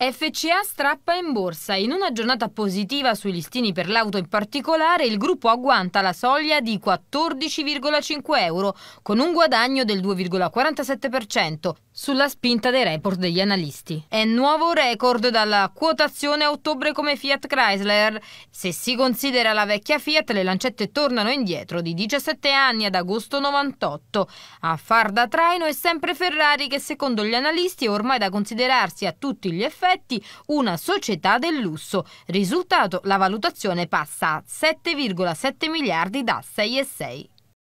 FCA strappa in borsa. In una giornata positiva sui listini per l'auto in particolare, il gruppo agguanta la soglia di 14,5 euro, con un guadagno del 2,47%, sulla spinta dei report degli analisti. È nuovo record dalla quotazione a ottobre come Fiat Chrysler. Se si considera la vecchia Fiat, le lancette tornano indietro di 17 anni ad agosto 98. A far da traino è sempre Ferrari che secondo gli analisti è ormai da considerarsi a tutti gli effetti effetti una società del lusso. Risultato, la valutazione passa a 7,7 miliardi da 6,6.